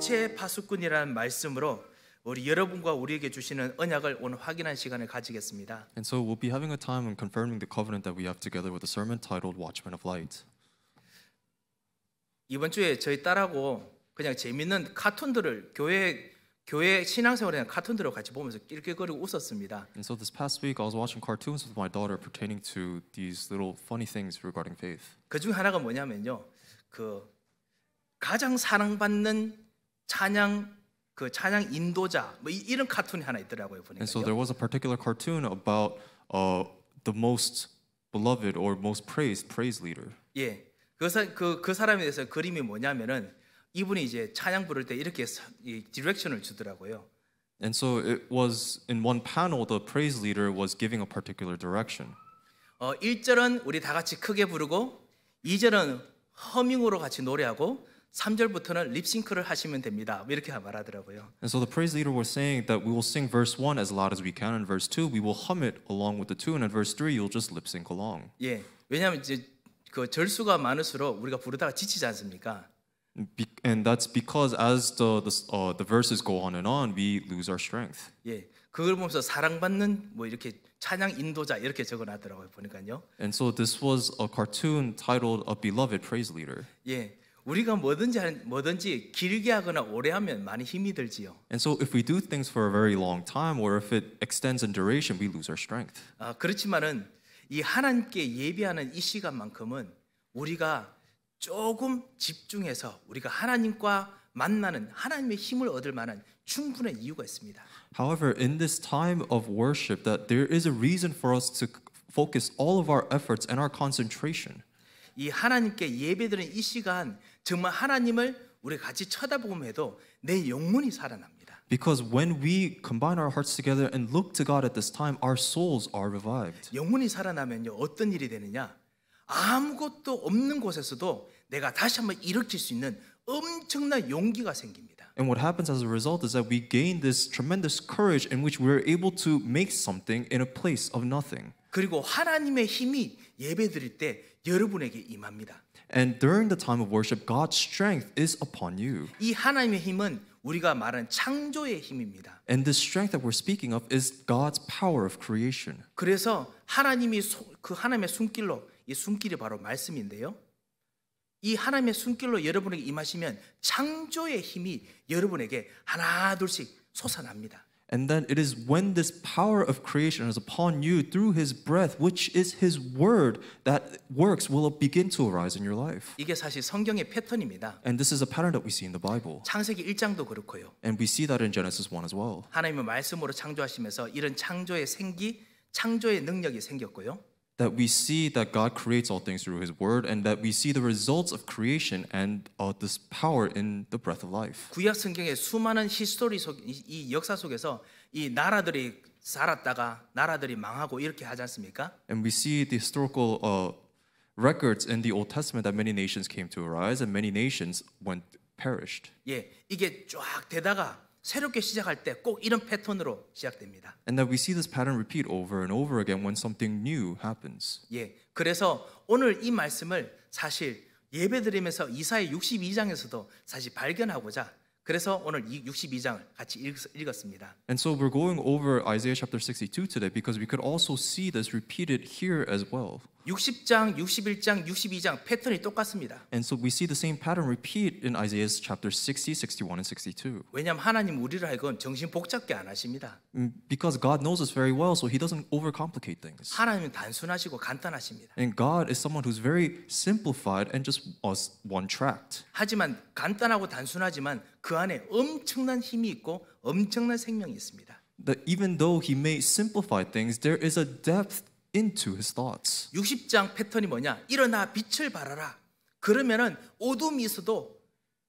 대체 파수꾼이라는 말씀으로 우리 여러분과 우리에게 주시는 언약을 오늘 확인한 시간을 가지겠습니다. And so we'll be having a time on confirming the covenant that we have together with a sermon titled Watchman of Light. 이번 주에 저희 딸하고 그냥 재밌는 카툰들을 교회 교회 신앙생활에 카툰들을 같이 보면서 낄낄거리고 웃었습니다. And so this past week I was watching cartoons with my daughter pertaining to these little funny things regarding faith. 그중 하나가 뭐냐면요. 그 가장 사랑받는 찬양 그 찬양 인도자 뭐 이런 카툰이 하나 있더라고요 보니까. And so there was a particular cartoon about uh, the most beloved or most praised praise leader. 예, 그그 그, 그 사람에 대해서 그림이 뭐냐면은 이분이 이제 찬양 부를 때 이렇게 이 디렉션을 주더라고요. And so it was in one panel the praise leader was giving a particular direction. 어 1절은 우리 다 같이 크게 부르고 2절은 허밍으로 같이 노래하고 3절부터는 립싱크를 하시면 됩니다. 이렇게 말하더라고요. And so the praise leader was saying that we will sing verse 1 as loud as we can and verse 2 we will hum it along with the tune and verse 3 you'll just lip sync along. 예. 왜냐면 이제 그 절수가 많을수록 우리가 부르다가 지치지 않습니까? Be, and that's because as the the, uh, the verses go on and on we lose our strength. 예. 그걸 보면서 사랑받는 뭐 이렇게 찬양 인도자 이렇게 보니까요. And so this was a cartoon titled A Beloved Praise Leader. 예, 우리가 뭐든지 뭐든지 길게 하거나 오래 하면 많이 힘이 들지요. And so if we do things for a very long time or if it extends in duration, we lose our strength. 아, 그렇지만은 이 하나님께 예배하는 이 시간만큼은 우리가 조금 집중해서 우리가 하나님과 만나는 하나님의 힘을 얻을 만한 충분한 이유가 있습니다. However, in this time of worship, that there is a reason for us to focus all of our efforts and our concentration. 이 하나님께 예배드리는 이 시간 정말 하나님을 우리 같이 쳐다보면 해도 내 영혼이 살아납니다. Because when we combine our hearts together and look to God at this time, our souls are revived. 영혼이 살아나면요 어떤 일이 되느냐? 아무것도 없는 곳에서도 내가 다시 한번 일으킬 수 있는 엄청난 용기가 생깁니다. And what happens as a result is that we gain this tremendous courage in which we're able to make something in a place of nothing. 그리고 하나님의 힘이 예배드릴 때 여러분에게 임합니다. And during the time of worship, God's strength is upon you. 이 하나님의 힘은 우리가 말한 창조의 힘입니다. And the strength that we're speaking of is God's power of creation. 그래서 하나님이 소, 그 하나님의 숨길로 이 숨길이 바로 말씀인데요. 이 하나님의 숨길로 여러분에게 임하시면 창조의 힘이 여러분에게 하나 둘씩 솟아납니다. And then it is when this power of creation is upon you through his breath, which is his word, that works will begin to arise in your life. And this is a pattern that we see in the Bible. 창세기 그렇고요. And we see that in Genesis 1 as well. 말씀으로 창조하시면서 이런 창조의 생기, 창조의 능력이 생겼고요 that we see that God creates all things through His Word, and that we see the results of creation and uh, this power in the breath of life. 구약 성경의 수많은 히스토리 속이 역사 속에서 이 나라들이 살았다가 나라들이 망하고 이렇게 하지 않습니까? And we see the historical uh, records in the Old Testament that many nations came to arise and many nations went perished. 예, 이게 쫙 되다가 새롭게 시작할 때 꼭 이런 패턴으로 시작됩니다. And that we see this pattern repeat over and over again when something new happens. 예. 그래서 오늘 이 말씀을 사실 예배드리면서 이사의 62장에서도 사실 발견하고자 그래서 오늘 이 62장을 같이 읽었습니다. And so we're going over Isaiah chapter 62 today because we could also see this repeated here as well. 60장, 61장, 62장 패턴이 똑같습니다. And so we see the same pattern repeat in Isaiah chapter 60, 61 and 62. 왜냐면 하나님 우리를 하여금 정신 복잡게 안 하십니다. Because God knows us very well so he doesn't overcomplicate things. 하나님은 단순하시고 간단하십니다. And God is someone who's very simplified and just one tracked. 하지만 간단하고 단순하지만 그 안에 엄청난 힘이 있고 엄청난 생명이 있습니다. That even though he may simplify things there is a depth into his thoughts. 60장 패턴이 뭐냐? 일어나 빛을 발하라. 그러면은 어둠이 있어도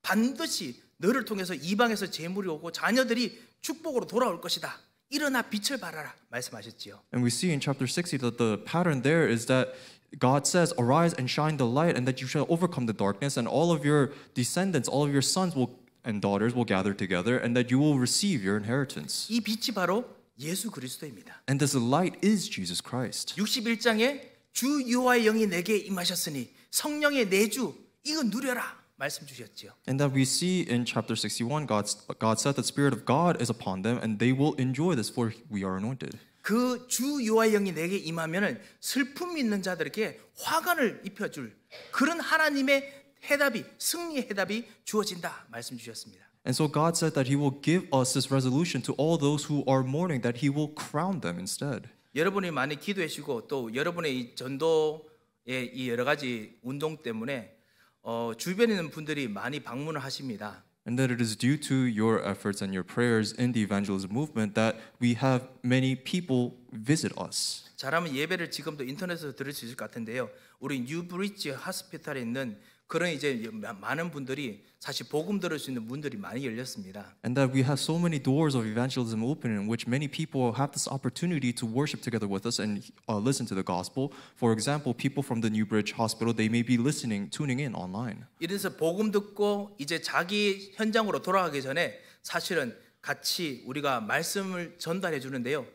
반드시 너를 통해서 이방에서 재물이 오고 자녀들이 축복으로 돌아올 것이다. 일어나 빛을 발하라 말씀하셨지요. And we see in chapter 60 that the pattern there is that God says, Arise and shine the light, and that you shall overcome the darkness, and all of your descendants, all of your sons will and daughters will gather together, and that you will receive your inheritance. 이 빛이 바로 예수 그리스도입니다. And this light is Jesus Christ. 61장에 주 여호와의 영이 내게 임하셨으니 성령의 내주 이거 누려라 말씀 주셨지요. And that we see in chapter 61 God God said that spirit of God is upon them and they will enjoy this for we are anointed. 그주 여호와의 영이 내게 임하면은 슬픔 있는 자들에게 화관을 입혀 줄 그런 하나님의 해답이 승리의 해답이 주어진다 말씀 주셨습니다. And so God said that He will give us this resolution to all those who are mourning, that He will crown them instead. 여러분이 많이 기도해 주시고 또 여러분의 이 전도의 이 여러 가지 운동 때문에 어, 주변에 있는 분들이 많이 방문을 하십니다. And that it is due to your efforts and your prayers in the evangelism movement that we have many people visit us. 잘하면 예배를 지금도 인터넷에서 들을 수 있을 것 같은데요. 우리 뉴브리지 하스피탈에 있는 그런 이제 많은 분들이 사실 복음 들을 수 있는 문들이 많이 열렸습니다. And that we have so many doors of evangelism open in which many people have this opportunity to worship together with us and uh, listen to the gospel. For example, people from the Newbridge Hospital they may be listening, tuning in online. 이래서 복음 듣고 이제 자기 현장으로 돌아가기 전에 사실은 같이 우리가 말씀을 전달해 주는데요.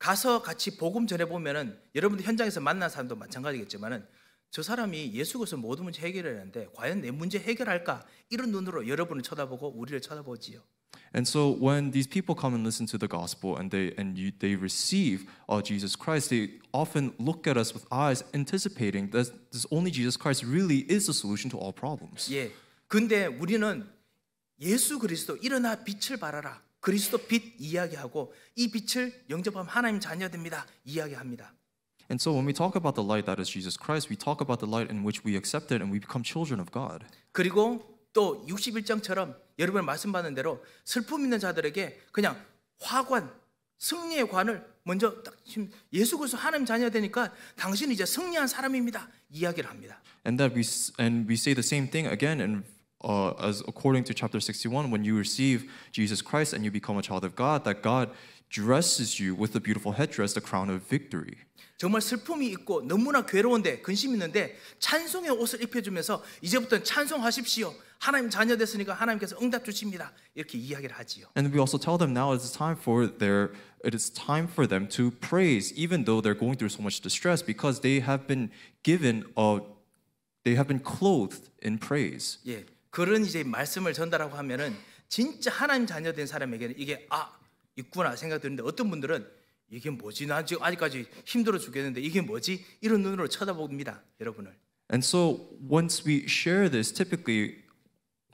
가서 같이 복음 전해 보면은 여러분들 현장에서 만난 사람도 마찬가지겠지만은. 저 사람이 예수 그리스도 모든 문제 해결하는데 과연 내 문제 해결할까 이런 눈으로 여러분을 쳐다보고 우리를 쳐다보지요. And so when these people come and listen to the gospel and they and you, they receive uh, Jesus Christ, they often look at us with eyes anticipating that this only Jesus Christ really is the solution to all problems. 예. 근데 우리는 예수 그리스도 일어나 빛을 발하라. 그리스도 빛 이야기하고 이 빛을 영접하면 하나님 자녀 됩니다. 이야기합니다. And so when we talk about the light that is Jesus Christ, we talk about the light in which we accept it, and we become children of God. 그리고 또 61장처럼 여러분 말씀 말씀받은 대로 슬픔 있는 자들에게 그냥 화관, 승리의 관을 먼저 딱 지금 예수 그리스도 하나님 자녀 되니까 당신 이제 승리한 사람입니다. 이야기를 합니다. And that we and we say the same thing again and uh, as according to chapter 61 when you receive Jesus Christ and you become a child of God that God dresses you with the beautiful headdress the crown of victory. 정말 슬픔이 있고 너무나 괴로운데 근심 있는데 찬송의 옷을 입혀주면서 이제부터는 찬송하십시오. 하나님 자녀 됐으니까 하나님께서 응답 주십니다. 이렇게 이야기를 하지요. And we also tell them now it's time for their it is time for them to praise even though they're going through so much distress because they have been given a they have been clothed in praise. 예. 그런 이제 말씀을 전달하고 하면은 진짜 하나님 자녀 된 사람에게는 이게 아 있구나 생각 드는데 어떤 분들은 이게 뭐지? 난 지금 아직까지 힘들어 죽겠는데 이게 뭐지? 이런 눈으로 쳐다봅니다, 여러분을. And so once we share this, typically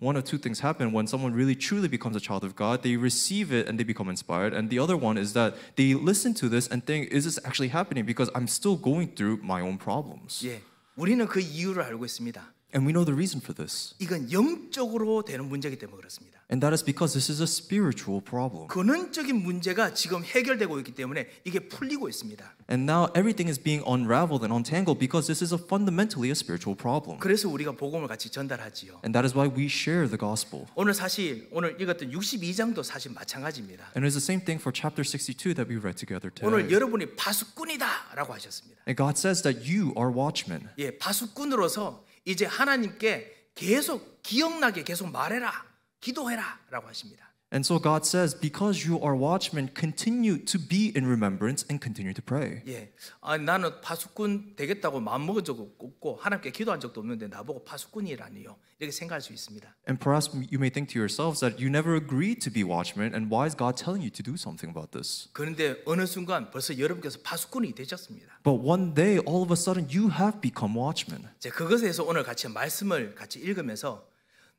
one or two things happen when someone really truly becomes a child of God. They receive it and they become inspired. And the other one is that they listen to this and think, is this actually happening? Because I'm still going through my own problems. 예, 우리는 그 이유를 알고 있습니다. And we know the reason for this. 이건 영적으로 되는 문제이기 때문에 그렇습니다. And that is because this is a spiritual problem. 근원적인 문제가 지금 해결되고 있기 때문에 이게 풀리고 있습니다. And now everything is being unraveled and untangled because this is a fundamentally a spiritual problem. 그래서 우리가 복음을 같이 전달하지요. And that is why we share the gospel. 오늘 사실 오늘 읽었던 62장도 사실 마찬가지입니다. And it's the same thing for chapter 62 that we read together today. 오늘 여러분이 파수꾼이다라고 하셨습니다. And God says that you are watchmen. 예, 파수꾼으로서 이제 하나님께 계속 기억나게 계속 말해라. 기도해라라고 하십니다. And so God says, because you are watchmen, continue to be in remembrance and continue to pray. 예, 아, 나는 파수꾼 되겠다고 마음 먹은 적 없고 하나님께 기도한 적도 없는데 나보고 파수꾼이라니요 이렇게 생각할 수 있습니다. And perhaps you may think to yourselves that you never agreed to be watchmen, and why is God telling you to do something about this? 그런데 어느 순간 벌써 여러분께서 파수꾼이 되셨습니다. But one day, all of a sudden, you have become watchmen. 제 그것에서 오늘 같이 말씀을 같이 읽으면서.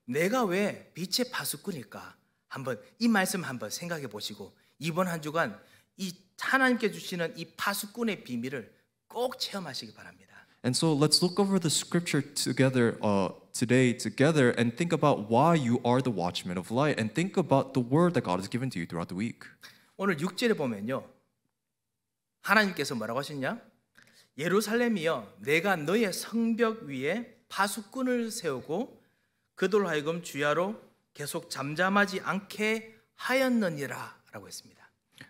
내가 왜 빛의 파수꾼일까? 한번 이 말씀 한번 생각해 보시고 이번 한 주간 이 하나님께 주시는 이 파수꾼의 비밀을 꼭 체험하시기 바랍니다. And so let's look over the scripture together uh, today together and think about why you are the watchman of light and think about the word that God has given to you throughout the week. 오늘 6절에 보면요. 하나님께서 뭐라고 하셨냐? 예루살렘이여 내가 너의 성벽 위에 파수꾼을 세우고 그들로 하여금 주야로 계속 잠잠하지 않게 하였느니라라고 했습니다.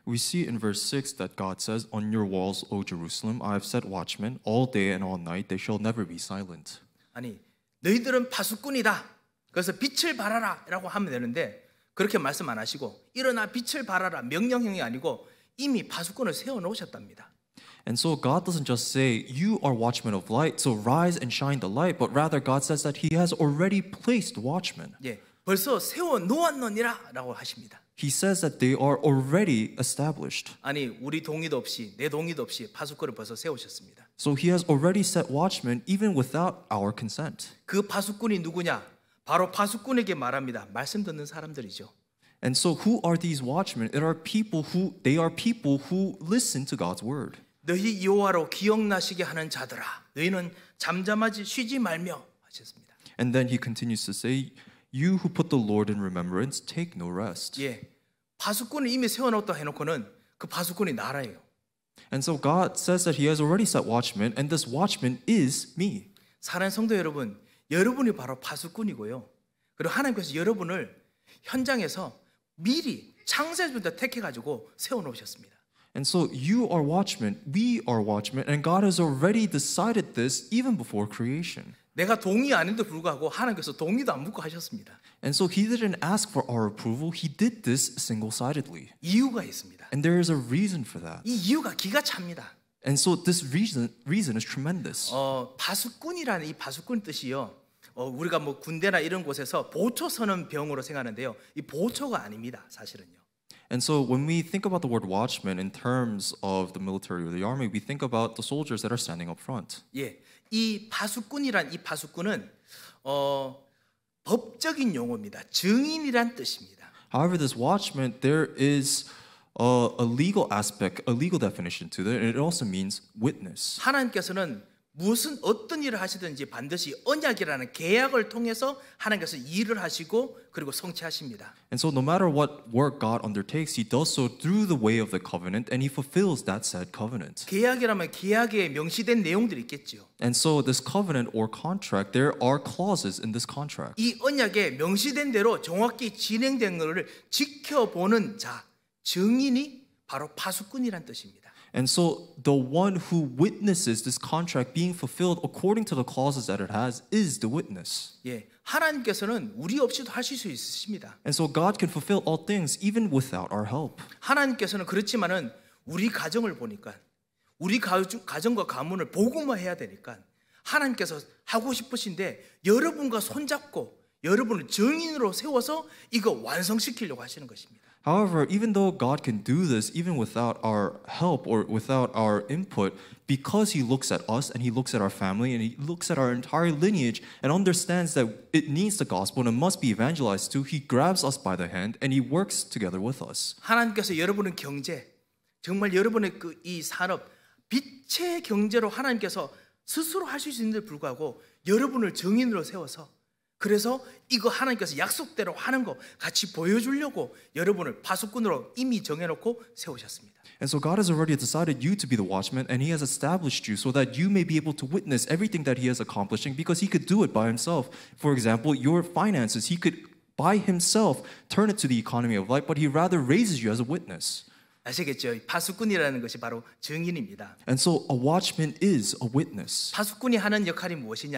We see in verse 6 that God says, "On your walls, O Jerusalem, I have set watchmen all day and all night; they shall never be silent." 아니, 너희들은 파수꾼이다. 그래서 빛을 발하라라고 하면 되는데 그렇게 말씀 안 하시고 일어나 빛을 발하라 명령형이 아니고 이미 파수꾼을 세워 놓으셨답니다. And so God doesn't just say, You are watchmen of light, so rise and shine the light, but rather God says that He has already placed watchmen. 예, He says that they are already established. 아니 우리 동의도 없이 내 동의도 없이 파수꾼을 벌써 세우셨습니다. So he has already set watchmen even without our consent. 그 파수꾼이 누구냐? 바로 파수꾼에게 말합니다. 말씀 듣는 사람들이죠. And so who are these watchmen? It are people who they are people who listen to God's word. 너희 여호와로 기억나시게 하는 자들아 너희는 잠잠하지 쉬지 말며 하셨습니다. And then he continues to say you who put the Lord in remembrance take no rest. 예. 파수꾼을 이미 세워 놓다 해 놓고는 그 파수꾼이 나라예요. And so God says that he has already set watchmen and this watchman is me. 사랑하는 성도 여러분, 여러분이 바로 파수꾼이고요. 그리고 하나님께서 여러분을 현장에서 미리 창세부터 택해 가지고 세워 놓으셨습니다. And so you are watchmen, we are watchmen, and God has already decided this even before creation. 내가 동의 안 했는데 불구하고 하나님께서 동의도 안 묻고 하셨습니다. And so he didn't ask for our approval. He did this single-sidedly. 이유가 있습니다. And there is a reason for that. 이 이유가 기가 찹니다. And so this reason reason is tremendous. 어, 바수꾼이라는 이 바수꾼 뜻이요. 어, 우리가 뭐 군대나 이런 곳에서 보초 서는 병으로 생각하는데요. 이 보초가 아닙니다, 사실은요. And so when we think about the word watchman in terms of the military or the army, we think about the soldiers that are standing up front. 예, 이 파수꾼이란 이 파수꾼은 어, 법적인 용어입니다. 증인이란 뜻입니다. However, this watchman there is a, uh, a legal aspect, a legal definition to it, and it also means witness. 하나님께서는 무슨 어떤 일을 하시든지 반드시 언약이라는 계약을 통해서 하나님께서 일을 하시고 그리고 성취하십니다. And so no matter what work God undertakes, He does so through the way of the covenant, and He fulfills that said covenant. 계약이라면 계약에 명시된 내용들이 있겠죠. And so this covenant or contract, there are clauses in this contract. 이 언약에 명시된 대로 정확히 진행된 것을 지켜보는 자, 증인이 바로 파수꾼이란 뜻입니다. And so the one who witnesses this contract being fulfilled according to the clauses that it has is the witness. 예, 하나님께서는 우리 없이도 하실 수 있으십니다. And so God can fulfill all things even without our help. 하나님께서는 그렇지만은 우리 가정을 보니까 우리 가정, 가정과 가문을 보고만 해야 되니까 하나님께서 하고 싶으신데 여러분과 손잡고 여러분을 증인으로 세워서 이거 완성시키려고 하시는 것입니다. However, even though God can do this, even without our help or without our input, because He looks at us and He looks at our family and He looks at our entire lineage and understands that it needs the gospel and it must be evangelized to, He grabs us by the hand and He works together with us. 하나님께서 여러분의 경제, 정말 여러분의 그 이 산업, 빛의 경제로 하나님께서 스스로 하실 수 있는데 불구하고 여러분을 증인으로 세워서 그래서 이거 하나님께서 약속대로 하는 거 같이 보여주려고 여러분을 파수꾼으로 이미 정해놓고 세우셨습니다. And so God has already decided you to be the watchman, and He has established you so that you may be able to witness everything that He is accomplishing because He could do it by Himself. For example, your finances, He could by Himself turn it to the economy of life, but He rather raises you as a witness. 아시겠죠? 파수꾼이라는 것이 바로 증인입니다. And so a watchman is a witness. 파수꾼이 하는 역할이 무엇이냐?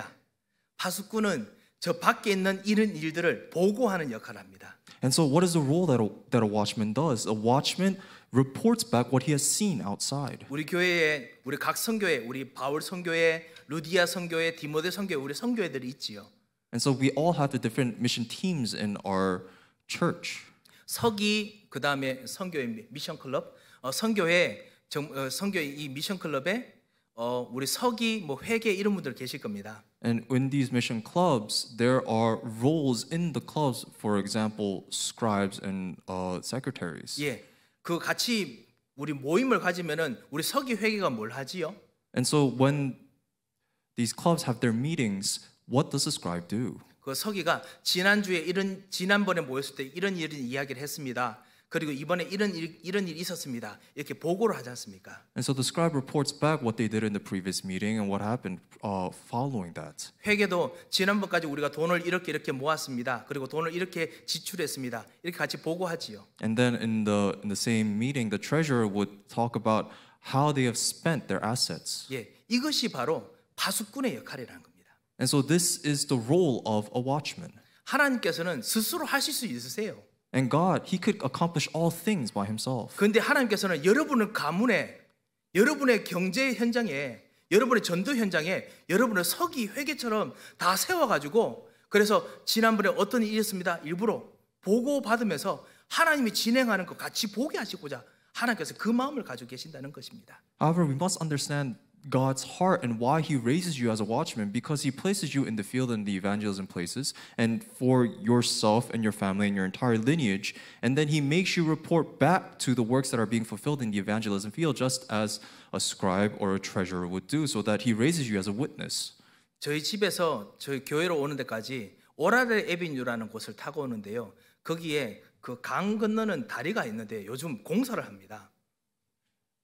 파수꾼은 저 밖에 있는 이런 일들을 보고하는 역할을 합니다. And so what is the role that a, that a watchman does? A watchman reports back what he has seen outside. 우리 교회에 우리 각 선교회, 우리 바울 선교회, 루디아 선교회, 디모데 선교회 우리 선교회들이 있지요. And so we all have the different mission teams in our church. 서기 그다음에 선교회 미션 클럽 어, 선교회 정, 어, 선교회 이 미션 클럽에 어, 우리 서기 뭐 회계 이런 분들 계실 겁니다. And in these mission clubs, there are roles in the clubs, for example, scribes and uh, secretaries. Yeah, 그 같이 우리 모임을 가지면은 우리 서기 회계가 뭘 하지요? And so when these clubs have their meetings, what does the scribe do? 그 서기가 지난 주에 이런 지난번에 모였을 때 이런 이런 이야기를 했습니다. 그리고 이번에 이런 일, 이런 일이 있었습니다. 이렇게 보고를 하지 않습니까? And so the scribe reports back what they did in the previous meeting and what happened uh, following that. 회계도 지난번까지 우리가 돈을 이렇게 이렇게 모았습니다. 그리고 돈을 이렇게 지출했습니다. 이렇게 같이 보고하지요. And then in the in the same meeting, the treasurer would talk about how they have spent their assets. 예, 이것이 바로 파수꾼의 역할이라는 겁니다. And so this is the role of a watchman. 하나님께서는 스스로 하실 수 있으세요. And God, he could accomplish all things by himself. 그런데 하나님께서는 여러분을 가문에, 여러분의 경제 현장에, 여러분의 전도 현장에 여러분의 서기 회계처럼 다 세워가지고 그래서 지난번에 어떤 일이 있었습니다. 일부러 보고 받으면서 하나님이 진행하는 것 같이 보게 하시고자 하나님께서 그 마음을 가지고 계신다는 것입니다. However, we must understand God's heart and why He raises you as a watchman because He places you in the field and the evangelism places and for yourself and your family and your entire lineage. And then He makes you report back to the works that are being fulfilled in the evangelism field, just as a scribe or a treasurer would do, so that He raises you as a witness. 저희 집에서 저희 교회로 오는 데까지 오라레 에비뉴라는 곳을 타고 오는데요. 거기에 그 강 건너는 다리가 있는데 요즘 공사를 합니다.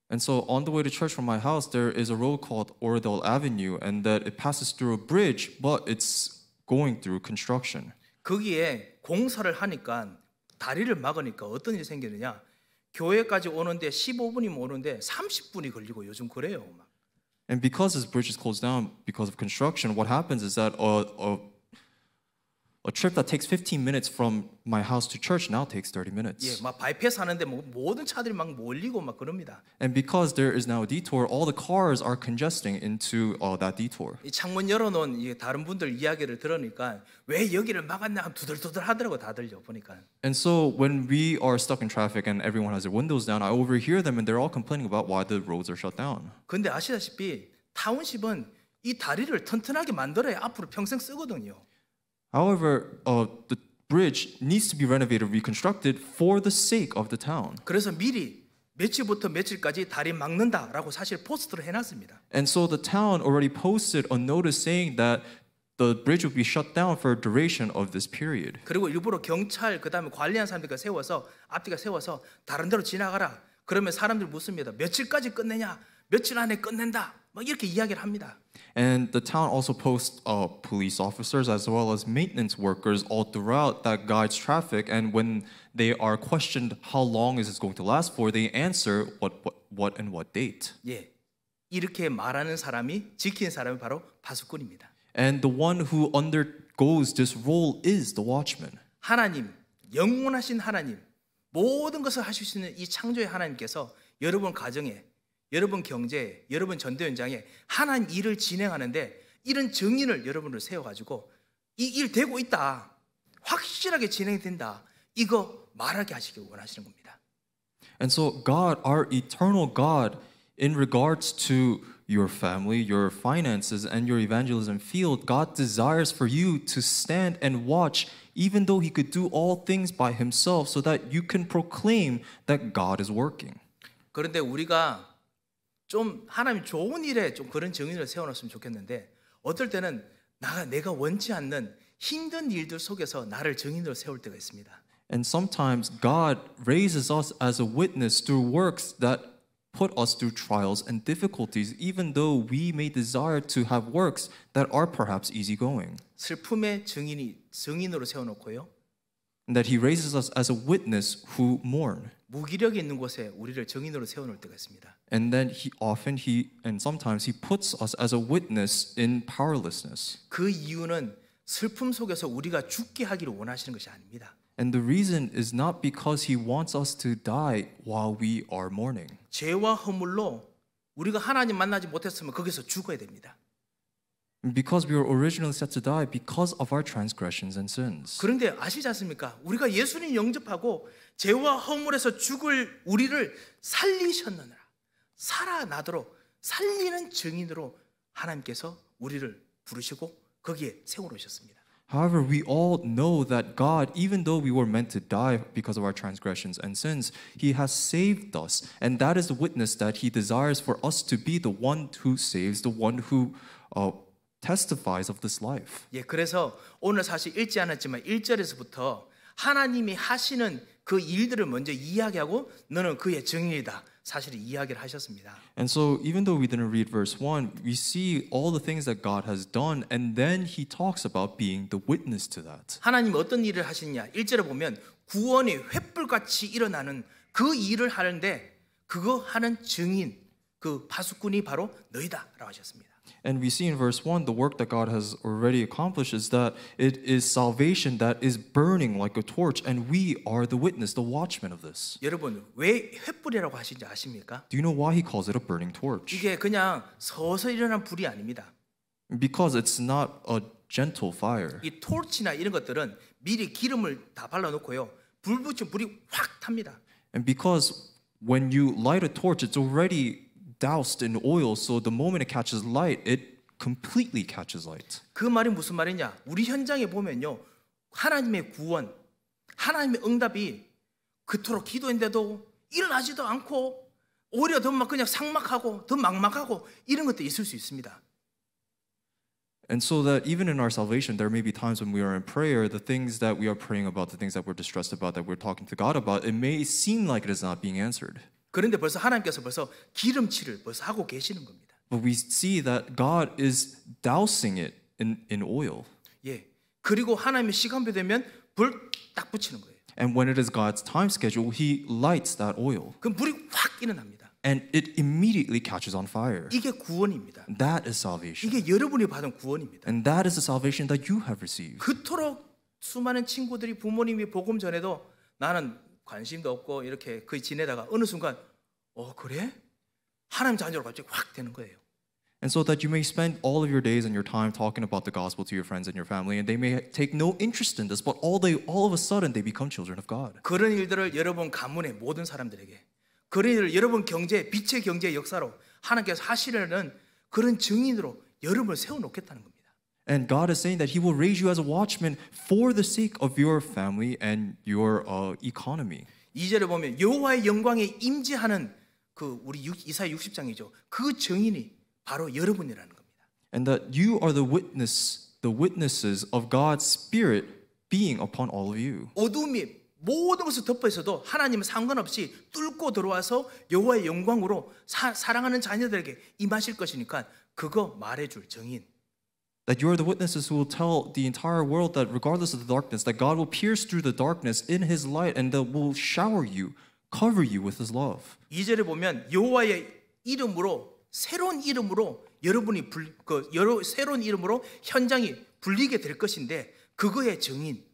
And so on the way to church from my house, there is a road called Oradell Avenue, and that it passes through a bridge, but it's going through construction. 거기에 공사를 하니까 다리를 막으니까 어떤 일이 생기느냐? 교회까지 오는데 15분이면 오는데 30분이 걸리고 요즘 그래요. 막. And because this bridge is closed down because of construction, what happens is that a, a a trip that takes 15 minutes from my house to church now takes 30 minutes. 예, 막 바이패스 하는데 뭐 모든 차들이 막 몰리고 막 그럽니다. And because there is now a detour, all the cars are congesting into uh, that detour. 이 창문 열어놓은 이 다른 분들 이야기를 들으니까 왜 여기를 막았냐 두들두들 하더라고 다들요 보니까. And so when we are stuck in traffic and everyone has their windows down, I overhear them and they're all complaining about why the roads are shut down. 근데 아시다시피 타운십은 이 다리를 튼튼하게 만들어야 앞으로 평생 쓰거든요. However, uh, the bridge needs to be renovated, reconstructed for the sake of the town. 그래서 미리 며칠부터 며칠까지 다리 막는다라고 사실 포스트를 해놨습니다. And so the town already posted a notice saying that the bridge would be shut down for a duration of this period. 그리고 일부러 경찰 그다음에 관리한 사람들까 세워서 앞뒤가 세워서 다른 데로 지나가라. 그러면 사람들 묻습니다. 며칠까지 끝내냐? 며칠 안에 끝낸다. 막 이렇게 이야기를 합니다. And the town also posts uh, police officers as well as maintenance workers all throughout that guides traffic. And when they are questioned how long is this going to last for, they answer what, what, what and what date. 예, 이렇게 말하는 사람이 지키는 사람이 바로 파수꾼입니다. And the one who undergoes this role is the watchman. 하나님, 영원하신 하나님, 모든 것을 하실 수 있는 이 창조의 하나님께서 여러분 가정에 여러분 경제, 여러분 전도 현장에 하나님 일을 진행하는데 이런 증인을 여러분을 세워가지고 이 일 되고 있다. 확실하게 진행된다. 이거 말하게 하시길 원하시는 겁니다. And so God, our eternal God, in regards to your family, your finances, and your evangelism field, God desires for you to stand and watch, even though He could do all things by Himself, so that you can proclaim that God is working. 그런데 우리가 좀 하나님 좋은 일에 좀 그런 정의를 세워놨으면 좋겠는데 어떨 때는 나 내가 원치 않는 힘든 일들 속에서 나를 증인으로 세울 때가 있습니다. And sometimes God raises us as a witness through works that put us through trials and difficulties even though we may desire to have works that are perhaps easy going. 슬픔의 증인이 증인으로 세워 놓고요. And that he raises us as a witness who mourn. 무기력이 있는 곳에 우리를 증인으로 세워 놓을 때가 있습니다. And then he often he and sometimes he puts us as a witness in powerlessness. 그 이유는 슬픔 속에서 우리가 죽게 하기를 원하시는 것이 아닙니다. And the reason is not because he wants us to die while we are mourning. 죄와 허물로 우리가 하나님 만나지 못했으면 거기서 죽어야 됩니다. Because we were originally set to die because of our transgressions and sins. 그런데 아시지 않습니까? 우리가 예수님 영접하고 죄와 허물에서 죽을 우리를 살리셨느냐. 살아나도록 살리는 증인으로 하나님께서 우리를 부르시고 거기에 세워 놓으셨습니다. However, we all know that God, even though we were meant to die because of our transgressions and sins, He has saved us. And that is the witness that He desires for us to be the one who saves, the one who uh, testifies of this life. 예, 그래서 오늘 사실 읽지 않았지만 1절에서부터 하나님이 하시는 그 일들을 먼저 이야기하고 너는 그의 증인이다. 사실 이야기를 하셨습니다. And so even though we didn't read verse 1, we see all the things that God has done and then he talks about being the witness to that. 하나님 어떤 일을 하시냐? 1절에 보면 구원의 횃불같이 일어나는 그 일을 하는데 그거 하는 증인 그 파수꾼이 바로 너희다라고 하셨습니다. And we see in verse 1 the work that God has already accomplished is that it is salvation that is burning like a torch and we are the witness, the watchman of this. 여러분, Do you know why he calls it a burning torch? Because it's not a gentle fire. 이 토치나 이런 것들은 미리 기름을 다 발라 불 붙이면 불이 확 탑니다. And because when you light a torch, it's already doused in oil, so the moment it catches light, it completely catches light. 그 말이 무슨 말이냐? 우리 현장에 보면요. 하나님의 구원, 하나님의 응답이 그토록 기도했는데도 일어나지도 않고 오히려 더 막 그냥 상막하고 더 막막하고 이런 것도 있을 수 있습니다. And so that even in our salvation, there may be times when we are in prayer, the things that we are praying about, the things that we're distressed about, that we're talking to God about, it may seem like it is not being answered. 그런데 벌써 하나님께서 벌써 기름칠을 벌써 하고 계시는 겁니다. But we see that God is dousing it in in oil. 예. 그리고 하나님의 시간표 되면 불 딱 붙이는 거예요. And when it is God's time schedule, he lights that oil. 그럼 불이 확 일어납니다. And it immediately catches on fire. 이게 구원입니다. That is salvation. 이게 여러분이 받은 구원입니다. And that is the salvation that you have received. 그토록 수많은 친구들이 부모님이 복음 전에도 나는 관심도 없고 이렇게 거의 지내다가 어느 순간 어 그래? 하나님 자녀로 갑자기 확 되는 거예요. And so that you may spend all of your days and your time talking about the gospel to your friends and your family, and they may take no interest in this, but all they all of a sudden they become children of God. 그런 일들을 여러분 가문의 모든 사람들에게 그런 일을 여러분 경제 빛의 경제 역사로 하나님께서 하시려는 그런 증인으로 여러분을 세워놓겠다는 겁니다. And God is saying that He will raise you as a watchman for the sake of your family and your uh, economy. 2절에 보면 여호와의 영광에 임재하는 그 우리 이사 60장이죠. 그 증인이 바로 여러분이라는 겁니다. And that you are the witness, the witnesses of God's spirit being upon all of you. 어둠이 모든 것을 덮어 있어도 하나님은 상관없이 뚫고 들어와서 여호와의 영광으로 사, 사랑하는 자녀들에게 임하실 것이니까 그거 말해 줄 증인 that you are the witnesses who will tell the entire world that regardless of the darkness, that God will pierce through the darkness in his light and that will shower you, cover you with his love. 이제를 보면 여호와의 이름으로 새로운 이름으로 여러분이 불, 그 여러 새로운 이름으로 현장이 불리게 될 것인데 그거의 증인.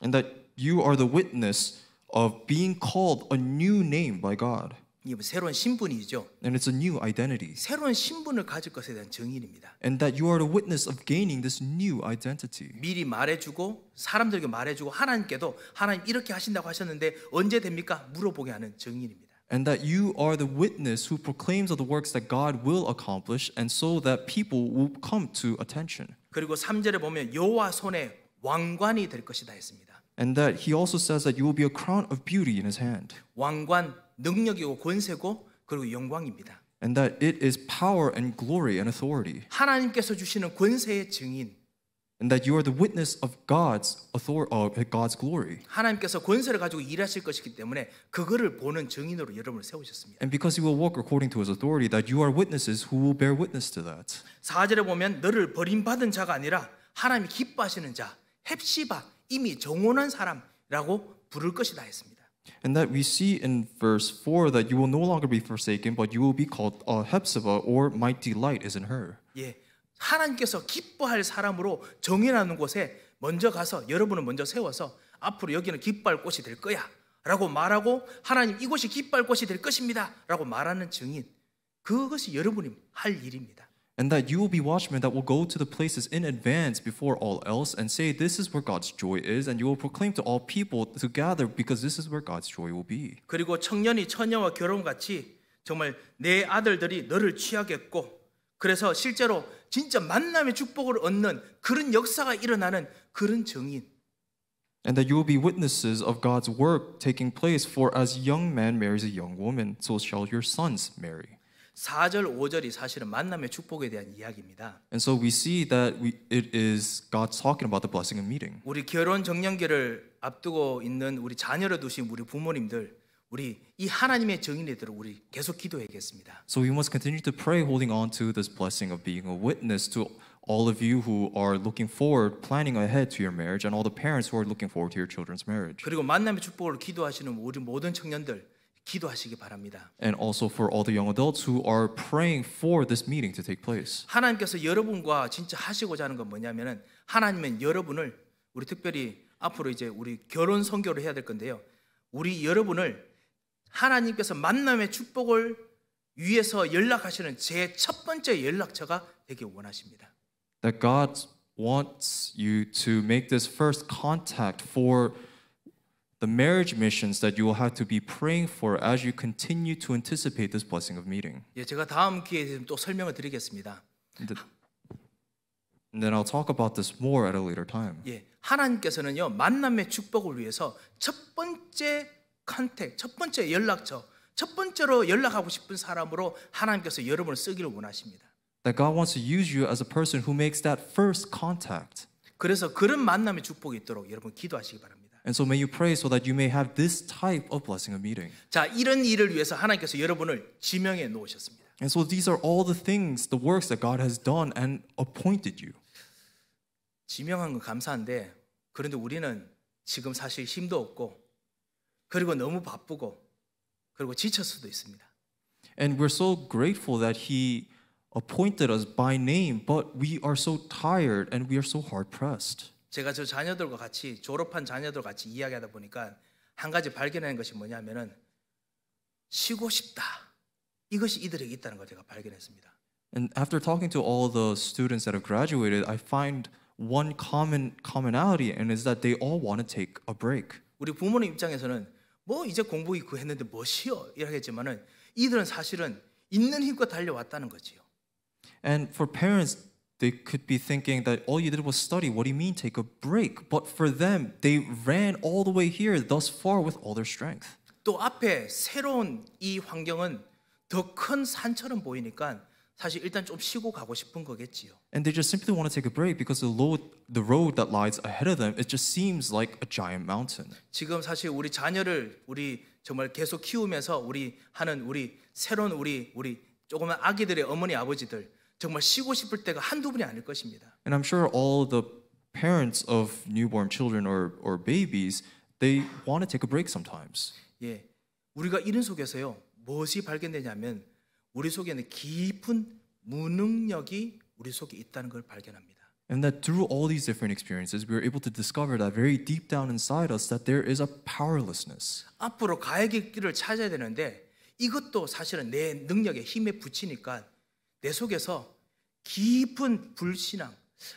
And that you are the witness of being called a new name by God. 이건 새로운 신분이죠. And it's a new identity. 새로운 신분을 가질 것에 대한 증인입니다. And that you are the witness of gaining this new identity. 미리 말해주고 사람들에게 말해주고 하나님께도 하나님 이렇게 하신다고 하셨는데 언제 됩니까? 물어보게 하는 증인입니다. And that you are the witness who proclaims of the works that God will accomplish, and so that people will come to attention. 그리고 3절에 보면 여호와 손에 왕관이 될 것이다 했습니다. And that he also says that you will be a crown of beauty in his hand. 왕관 능력이고 권세고 그리고 영광입니다. And that it is power and glory and authority. 하나님께서 주시는 권세의 증인. And that you are the witness of God's authority, uh, God's glory. 하나님께서 권세를 가지고 일하실 것이기 때문에 그거를 보는 증인으로 여러분을 세우셨습니다. And because you will walk according to His authority, that you are witnesses who will bear witness to that. 사절에 보면 너를 버림받은 자가 아니라 하나님이 기뻐하시는 자, 헵시바 이미 정원한 사람이라고 부를 것이다 했습니다. And that we see in verse 4 that you will no longer be forsaken, but you will be called uh, Hephzibah, or my delight is in her. 예, 하나님께서 기뻐할 사람으로 정해라는 곳에 먼저 가서 여러분을 먼저 세워서 앞으로 여기는 깃발 꽃이 될 거야 라고 말하고 하나님 이곳이 깃발 꽃이 될 것입니다 라고 말하는 증인 그것이 여러분이 할 일입니다 and that you will be watchmen that will go to the places in advance before all else and say, This is where God's joy is, and you will proclaim to all people to gather because this is where God's joy will be. 그리고 청년이 처녀와 결혼같이 정말 내 아들들이 너를 취하겠고 그래서 실제로 진짜 만남의 축복을 얻는 그런 역사가 일어나는 그런 증인. And that you will be witnesses of God's work taking place, for as young man marries a young woman, so shall your sons marry. 4절 5절이 사실은 만남의 축복에 대한 이야기입니다. And so we see that we, it is God talking about the blessing of meeting. 우리 결혼 정년기를 앞두고 있는 우리 자녀를 두신 우리 부모님들 우리 이 하나님의 증인들을 우리 계속 기도해야겠습니다. So we must continue to pray holding on to this blessing of being a witness to all of you who are looking forward, planning ahead to your marriage, and all the parents who are looking forward to your children's marriage. 그리고 만남의 축복을 기도하시는 우리 모든 청년들, 기도하시기 바랍니다. And also for all the young adults who are praying for this meeting to take place. 하나님께서 여러분과 진짜 하시고자 하는 건 뭐냐면은 하나님은 여러분을 우리 특별히 앞으로 이제 우리 결혼 선교를 해야 될 건데요. 우리 여러분을 하나님께서 만남의 축복을 위해서 연락하시는 제 첫 번째 연락처가 되길 원하십니다. That God wants you to make this first contact for the marriage missions that you will have to be praying for as you continue to anticipate this blessing of meeting. 예, 제가 다음 기회에 또 설명을 드리겠습니다. And th- and then I'll talk about this more at a later time. 예, 하나님께서는요 만남의 축복을 위해서 첫 번째 컨택, 첫 번째 연락처, 첫 번째로 연락하고 싶은 사람으로 하나님께서 여러분을 쓰기를 원하십니다. That God wants to use you as a person who makes that first contact. 그래서 그런 만남의 축복이 있도록 여러분 기도하시기 바랍니다. And so may you pray so that you may have this type of blessing of meeting. 자, 이런 일을 위해서 하나님께서 여러분을 지명해 놓으셨습니다. And so these are all the things, the works that God has done and appointed you. 지명한 건 감사한데 그런데 우리는 지금 사실 힘도 없고 그리고 너무 바쁘고 그리고 지칠 수도 있습니다. And we're so grateful that he appointed us by name, but we are so tired and we are so hard pressed. 제가 저 자녀들과 같이 졸업한 자녀들 같이 이야기하다 보니까 한 가지 발견하는 것이 뭐냐면은 쉬고 싶다. 이것이 이들에게 있다는 걸 제가 발견했습니다. And after talking to all the students that have graduated, I find one common commonality and is that they all want to take a break. 우리 부모님 입장에서는 뭐 이제 공부 있고 했는데 뭐 쉬어 이러겠지만은 이들은 사실은 있는 힘껏 달려왔다는 거지요. And for parents they could be thinking that all you did was study. What do you mean take a break? But for them, they ran all the way here thus far with all their strength. 또 앞에 새로운 이 환경은 더 산처럼 보이니까 사실 일단 좀 쉬고 가고 싶은 거겠지요. And they just simply want to take a break because the road the road that lies ahead of them it just seems like a giant mountain. 지금 사실 우리 자녀를 우리 정말 계속 키우면서 우리 하는 우리 새로운 우리 우리 조그만 아기들의 어머니 아버지들 정말 쉬고 싶을 때가 한두 분이 아닐 것입니다. And I'm sure all the parents of newborn children or or babies they want to take a break sometimes. 예. 우리가 이런 속에서요. 무엇이 발견되냐면 우리 속에는 깊은 무능력이 우리 속에 있다는 걸 발견합니다. And that through all these different experiences, we were able to discover that very deep down inside us that there is a powerlessness. 앞으로 가야의 길을 찾아야 되는데 이것도 사실은 내 능력에 힘에 붙이니까 내 속에서 깊은 불신앙,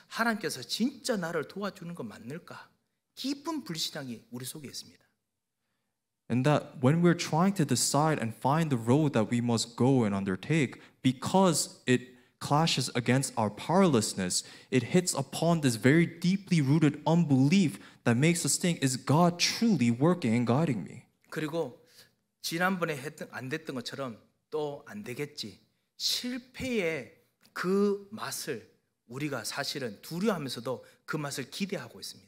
하나님께서 진짜 나를 도와주는 건 맞을까? 깊은 불신앙이 우리 속에 있습니다. And that when we're trying to decide and find the road that we must go and undertake, because it clashes against our powerlessness, it hits upon this very deeply rooted unbelief that makes us think, is God truly working and guiding me? 그리고 지난번에 했던 안 됐던 것처럼 또 안 되겠지. 실패의 그 맛을 우리가 사실은 두려하면서도 그 맛을 기대하고 있습니다.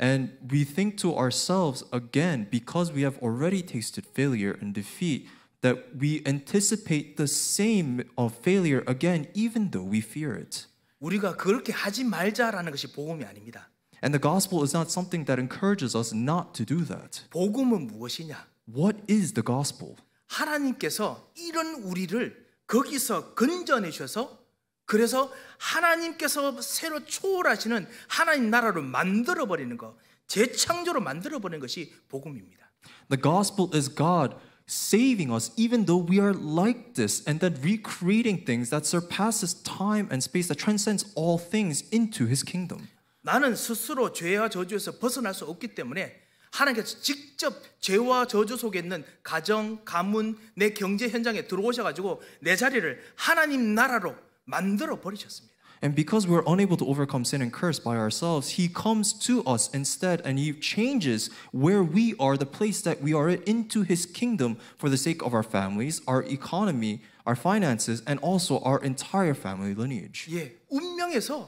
And we think to ourselves again because we have already tasted failure and defeat that we anticipate the same of failure again even though we fear it. 우리가 그렇게 하지 말자라는 것이 복음이 아닙니다. And the gospel is not something that encourages us not to do that. 복음은 무엇이냐? What is the gospel? 하나님께서 이런 우리를 거기서 건져내 주셔서 그래서 하나님께서 새로 초월하시는 하나님 나라로 만들어 버리는 것, 재창조로 만들어 버리는 것이 복음입니다. The gospel is God saving us even though we are like this and then recreating things that surpasses time and space that transcends all things into his kingdom. 나는 스스로 죄와 저주에서 벗어날 수 없기 때문에 하나님께서 직접 죄와 저주 속에 있는 가정, 가문, 내 경제 현장에 들어오셔가지고 내 자리를 하나님 나라로 만들어 버리셨습니다. And because we're unable to overcome sin and curse by ourselves, He comes to us instead and He changes where we are, the place that we are into His kingdom for the sake of our families, our economy, our finances, and also our entire family lineage. 예, 운명에서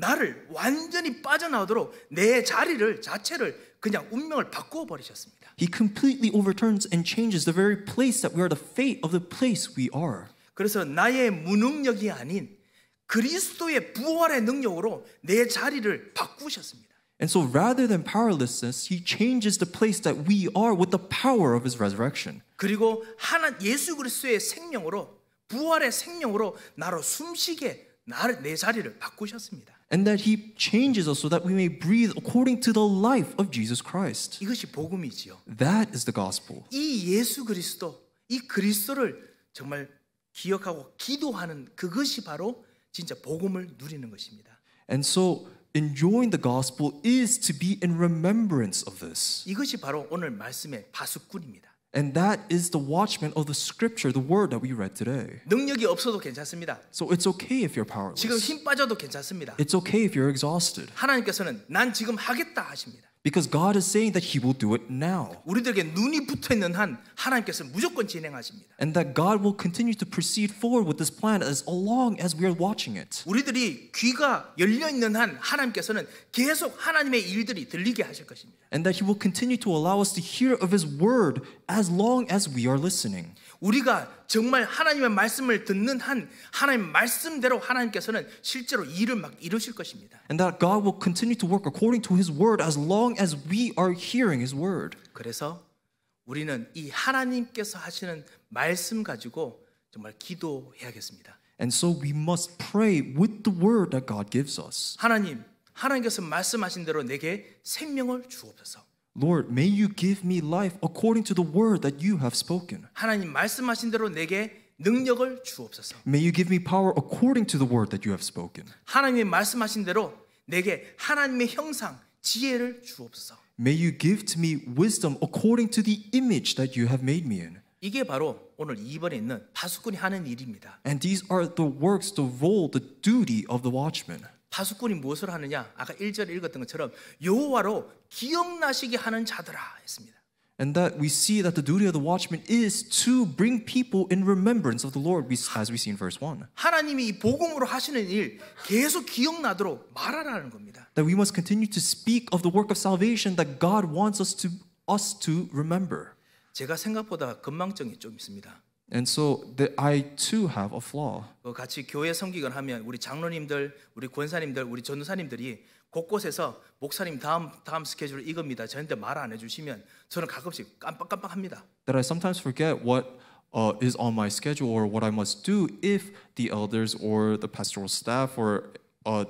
나를 완전히 빠져나오도록 내 자리를 자체를 그냥 운명을 바꾸어 버리셨습니다. He completely overturns and changes the very place that we are, the fate of the place we are. 그래서 나의 무능력이 아닌 그리스도의 부활의 능력으로 내 자리를 바꾸셨습니다. And so rather than powerlessness, he changes the place that we are with the power of his resurrection. 그리고 하나 예수 그리스도의 생명으로 부활의 생명으로 나로 숨쉬게 나를 내 자리를 바꾸셨습니다. and that he changes us so that we may breathe according to the life of Jesus Christ. 이것이 복음이지요. That is the gospel. 이 예수 그리스도, 이 그리스도를 정말 기억하고 기도하는 그것이 바로 진짜 복음을 누리는 것입니다. And so enjoying the gospel is to be in remembrance of this. 이것이 바로 오늘 말씀의 파수꾼입니다. And that is the watchman of the scripture, the word that we read today. So it's okay if you're powerless. It's okay if you're exhausted. 하나님께서는 난 지금 하겠다 하십니다. Because God is saying that He will do it now. 우리들에게 눈이 붙어 있는 한 하나님께서 무조건 진행하십니다. And that God will continue to proceed forward with this plan as long as we are watching it. 우리들이 귀가 열려 있는 한 하나님께서는 계속 하나님의 일들이 들리게 하실 것입니다. And that He will continue to allow us to hear of His word as long as we are listening. 우리가 정말 하나님의 말씀을 듣는 한 하나님 말씀대로 하나님께서는 실제로 일을 막 이루실 것입니다. And that God will continue to work according to his word as long as we are hearing his word. 그래서 우리는 이 하나님께서 하시는 말씀 가지고 정말 기도해야겠습니다. And so we must pray with the word that God gives us. 하나님, 하나님께서 말씀하신 대로 내게 생명을 주옵소서. Lord, may you give me life according to the word that you have spoken. 하나님 말씀하신 대로 내게 능력을 주옵소서. May you give me power according to the word that you have spoken. 하나님의 말씀하신 대로 내게 하나님의 형상, 지혜를 주옵소서. May you give to me wisdom according to the image that you have made me in. 이게 바로 오늘 2번에 있는 파수꾼이 하는 일입니다. And these are the works, the role, the duty of the watchman. 파수꾼이 무엇을 하느냐? 아까 1절에 읽었던 것처럼 여호와로 기억나시게 하는 자들아 했습니다. And that we see that the duty of the watchman is to bring people in remembrance of the Lord, as we see in verse 1. 하나님이 이 복음으로 하시는 일 계속 기억나도록 말하라는 겁니다. That we must continue to speak of the work of salvation that God wants us to us to remember. 제가 생각보다 건망증이 좀 있습니다. And so the, I too have a flaw. 같이 교회 하면 우리 장로님들, 우리 권사님들, 우리 전도사님들이 곳곳에서 목사님 다음 다음 스케줄 이겁니다. 저한테 해주시면 저는 가끔씩 깜빡깜빡합니다. That I sometimes forget what uh, is on my schedule or what I must do if the elders or the pastoral staff or uh,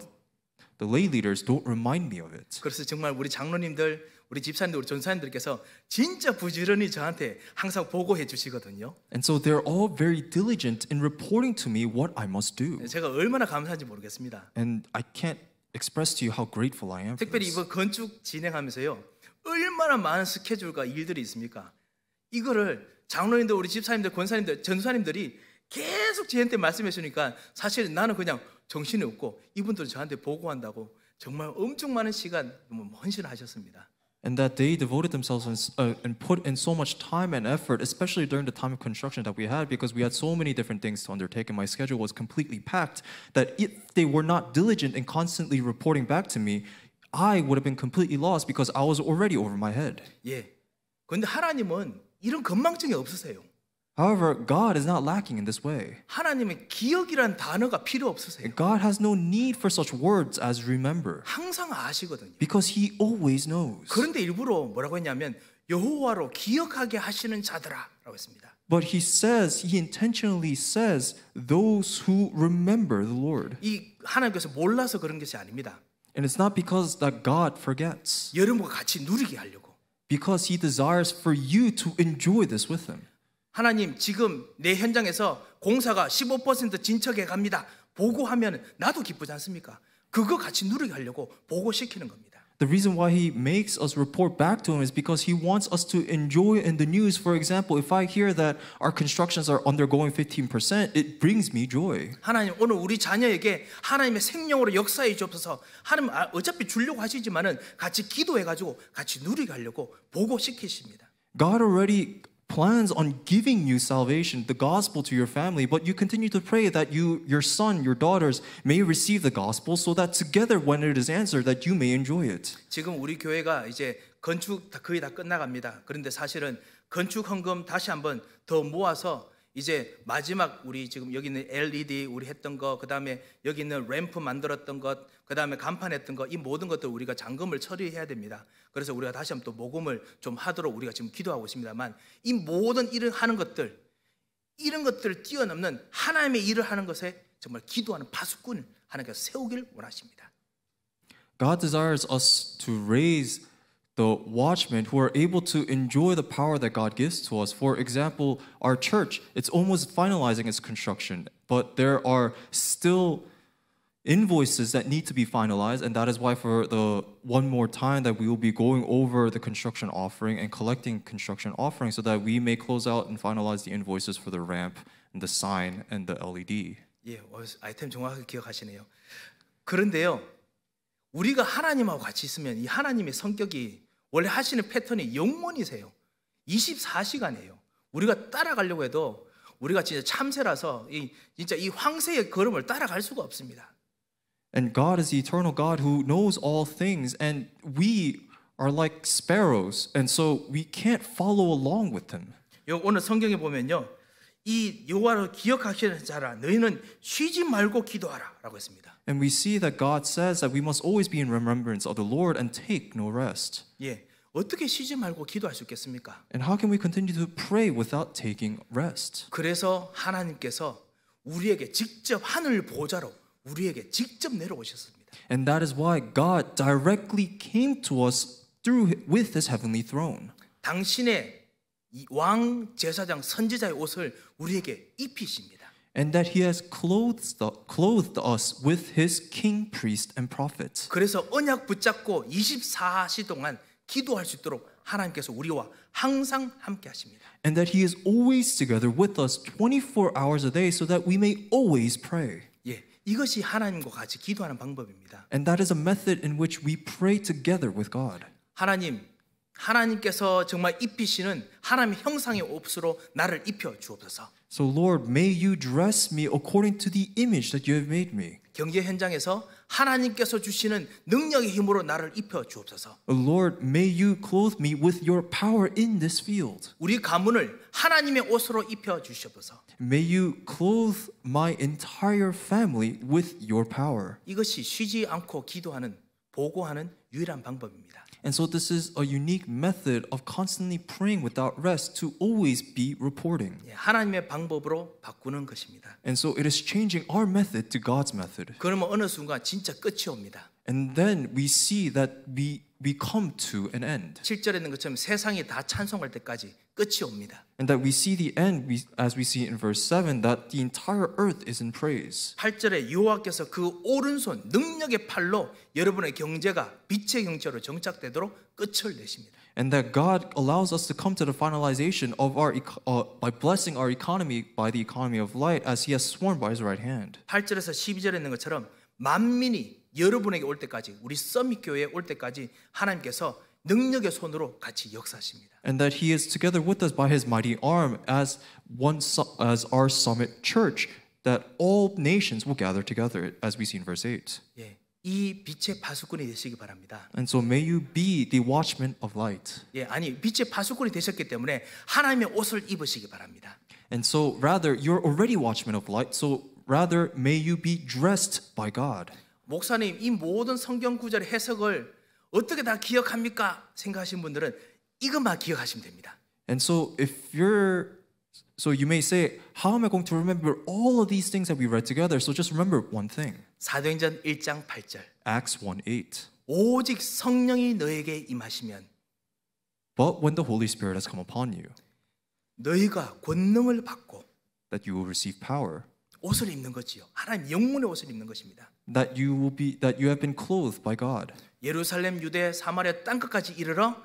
the lay leaders don't remind me of it. 그래서 정말 우리 장로님들 우리 집사님들 우리 전사님들께서 진짜 부지런히 저한테 항상 보고해 주시거든요. And so they're all very diligent in reporting to me what I must do. 네, 제가 얼마나 감사한지 모르겠습니다. And I can't express to you how grateful I am. 특별히 이번 건축 진행하면서요. 얼마나 많은 스케줄과 일들이 있습니까? 이거를 장로님들 우리 집사님들 권사님들 전사님들이 계속 저한테 말씀해 주니까 사실 나는 그냥 정신이 없고 이분들 저한테 보고한다고 정말 엄청 많은 시간 뭐, 헌신하셨습니다. and that they devoted themselves in, uh, and put in so much time and effort, especially during the time of construction that we had, because we had so many different things to undertake, and my schedule was completely packed. That if they were not diligent in constantly reporting back to me, I would have been completely lost because I was already over my head. 예. 근데 하나님은 이런 건망증이 없으세요. However, God is not lacking in this way. God has no need for such words as remember. Because he always knows. But he says he intentionally says those who remember the Lord. And it's not because that God forgets. Because he desires for you to enjoy this with him. 하나님 지금 내 현장에서 공사가 15% 진척해 갑니다. 보고하면 나도 기쁘지 않습니까? 그거 같이 누리게 하려고 보고시키는 겁니다. The reason why he makes us report back to him is because he wants us to enjoy in the news. For example, if I hear that our constructions are undergoing 15%, it brings me joy. 하나님 오늘 우리 자녀에게 하나님의 생명으로 역사해 주옵소서. 하나님 어차피 주려고 하시지만은 같이 기도해 가지고 같이 누리게 하려고 보고 시키십니다. God already plans on giving you salvation, the gospel to your family, but you continue to pray that you, your son, your daughters may receive the gospel so that together when it is answered that you may enjoy it. 지금 우리 교회가 이제 건축 거의 다 끝나갑니다. 그런데 사실은 건축 헌금 다시 한번 더 모아서 이제 마지막 우리 지금 여기 있는 LED 우리 했던 거, 그 다음에 여기 있는 램프 만들었던 것, 그 다음에 간판했던 것, 이 모든 것들 우리가 잠금을 처리해야 됩니다. 그래서 우리가 다시 한번 또 모금을 좀 하도록 우리가 지금 기도하고 있습니다만, 이 모든 일을 하는 것들, 이런 것들을 뛰어넘는 하나님의 일을 하는 것에 정말 기도하는 파수꾼 하나님께서 세우길 원하십니다. God desires us to raise the watchmen who are able to enjoy the power that God gives to us. For example, our church, it's almost finalizing its construction, but there are still invoices that need to be finalized and that is why for the one more time that we will be going over the construction offering and collecting construction offering so that we may close out and finalize the invoices for the ramp and the sign and the LED. 예, 그런데요. 우리가 하나님하고 같이 있으면 이 하나님의 성격이 원래 하시는 패턴이 영문이세요. 24시간이에요. 우리가 따라가려고 해도 우리가 진짜 참새라서 이 진짜 이 황새의 걸음을 따라갈 수가 없습니다. And God is the eternal God who knows all things and we are like sparrows and so we can't follow along with him. 요 오늘 성경에 보면요. 이여호를 기억하시는 자라 너희는 쉬지 말고 기도하라라고 했습니다. And we see that God says that we must always be in remembrance of the Lord and take no rest. 예. 어떻게 쉬지 말고 기도할 수 있겠습니까? And how can we continue to pray without taking rest? 그래서 하나님께서 우리에게 직접 하늘 보좌로 우리에게 직접 내려오셨습니다. And that is why God directly came to us through with his heavenly throne. 당신의 왕 제사장 선지자의 옷을 우리에게 입히십니다 and that he has clothed, clothed us with his king priest and prophets. 그래서 언약 붙잡고 24시 동안 기도할 수 있도록 하나님께서 우리와 항상 함께 하십니다. And that he is always together with us 24 hours a day so that we may always pray. 예, 이것이 하나님과 같이 기도하는 방법입니다. And that is a method in which we pray together with God. 하나님 하나님께서 정말 입히시는 하나님의 형상의 옷으로 나를 입혀 주옵소서. So Lord, may you dress me according to the image that you have made me. 경제 현장에서 하나님께서 주시는 능력의 힘으로 나를 입혀 주옵소서. Uh, Lord, may you clothe me with your power in this field. 우리 가문을 하나님의 옷으로 입혀 주시옵소서. May you clothe my entire family with your power. 이것이 쉬지 않고 기도하는 보고하는 유일한 방법입니다. And so this is a unique method of constantly praying without rest to always be reporting. 예, 하나님의 방법으로 바꾸는 것입니다. And so it is changing our method to God's method. 그러면 어느 순간 진짜 끝이 옵니다. And then we see that we we come to an end. 7절에 있는 것처럼 세상이 다 찬송할 때까지 끝이 옵니다. And that we see the end we, as we see in verse 7 that the entire earth is in praise. 8절에 여호와께서 그 오른손 능력의 팔로 여러분의 경제가 빛의 경제로 정착되도록 끝을 내십니다. And that God allows us to come to the finalization of our uh, by blessing our economy by the economy of light as he has sworn by his right hand. 8절에서 12절에 있는 것처럼 만민이 여러분에게 올 때까지 우리 서밋 교회에 올 때까지 하나님께서 능력의 손으로 같이 역사하십니다. And that he is together with us by his mighty arm as one as our summit church that all nations will gather together as we see in verse 8. 예. 이 빛의 파수꾼이 되시기 바랍니다. And so may you be the watchman of light. 예, 아니 빛의 파수꾼이 되셨기 때문에 하나님의 옷을 입으시기 바랍니다. And so rather you're already watchman of light. So rather may you be dressed by God. 목사님, 이 모든 성경 구절 해석을 어떻게 다 기억합니까? 생각하신 분들은 이것만 기억하시면 됩니다. And so if you're so you may say how am I going to remember all of these things that we read together? So just remember one thing. 사도행전 1장 8절. Acts 1:8. 오직 성령이 너에게 임하시면 But when the Holy Spirit has come upon you 너희가 권능을 받고 that you will receive power. 옷을 입는 거지요. 하나님 영문의 옷을 입는 것입니다. that you will be that you have been clothed by God. 예루살렘 유대 사마리아 땅 끝까지 이르러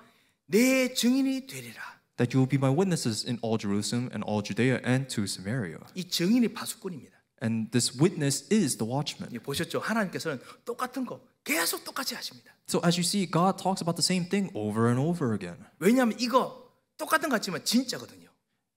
내 증인이 되리라. That you will be my witnesses in all Jerusalem and all Judea and to Samaria. 이 증인이 파수꾼입니다. And this witness is the watchman. 예, 보셨죠? 하나님께서는 똑같은 거 계속 똑같이 하십니다. So as you see, God talks about the same thing over and over again. 왜냐하면 이거 똑같은 같지만 진짜거든요.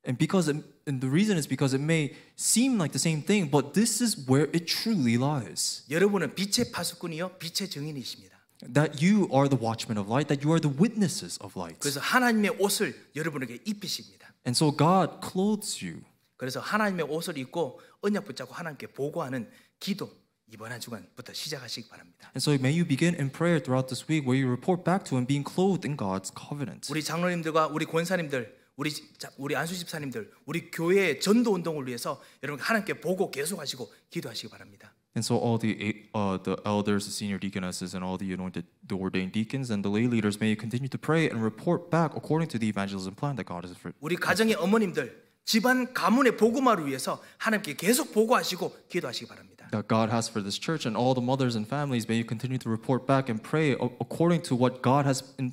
And because it, and the reason is because it may seem like the same thing, but this is where it truly lies. 여러분은 빛의 파수꾼이요, 빛의 증인이십니다. That you are the watchmen of light, that you are the witnesses of light. 그래서 하나님의 옷을 여러분에게 입히십니다. And so God clothes you. 그래서 하나님의 옷을 입고 언약 붙잡고 하나님께 보고하는 기도 이번 한 주간부터 시작하시기 바랍니다. And so may you begin in prayer throughout this week where you report back to him being clothed in God's covenant. 우리 장로님들과 우리 권사님들 우리 우리 안수 집사님들, 우리 교회의 전도 운동을 위해서 여러분 하나님께 보고 계속하시고 기도하시기 바랍니다. And so all the uh, the elders, the senior deaconesses, and all the anointed, the ordained deacons and the lay leaders may continue to pray and report back according to the evangelism plan that God has for. 우리 가정의 어머님들, 집안 가문의 복음화를 위해서 하나님께 계속 보고하시고 기도하시기 바랍니다. That God has for this church and all the mothers and families may you continue to report back and pray according to what God has. In,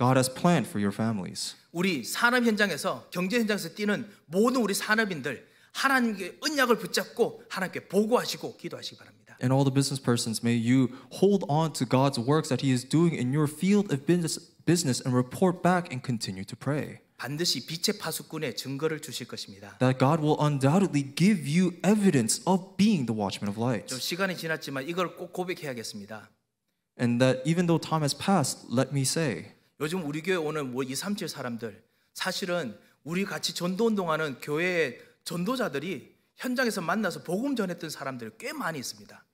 God has planned for your families. 우리 산업 현장에서 경제 현장에서 뛰는 모든 우리 산업인들 하나님께 언약을 붙잡고 하나님께 보고하시고 기도하시기 바랍니다. And all the business persons, may you hold on to God's works that He is doing in your field of business, business and report back and continue to pray. 반드시 빛의 파수꾼의 증거를 주실 것입니다. That God will undoubtedly give you evidence of being the watchman of light. 좀 시간이 지났지만 이걸 꼭 고백해야겠습니다. And that even though time has passed, let me say. 요즘 우리 교회 오는 뭐 2, 3, 7 사람들 사실은 우리 같이 전도 운동하는 교회의 전도자들이 현장에서 만나서 복음 전했던 사람들이 꽤 많이 있습니다.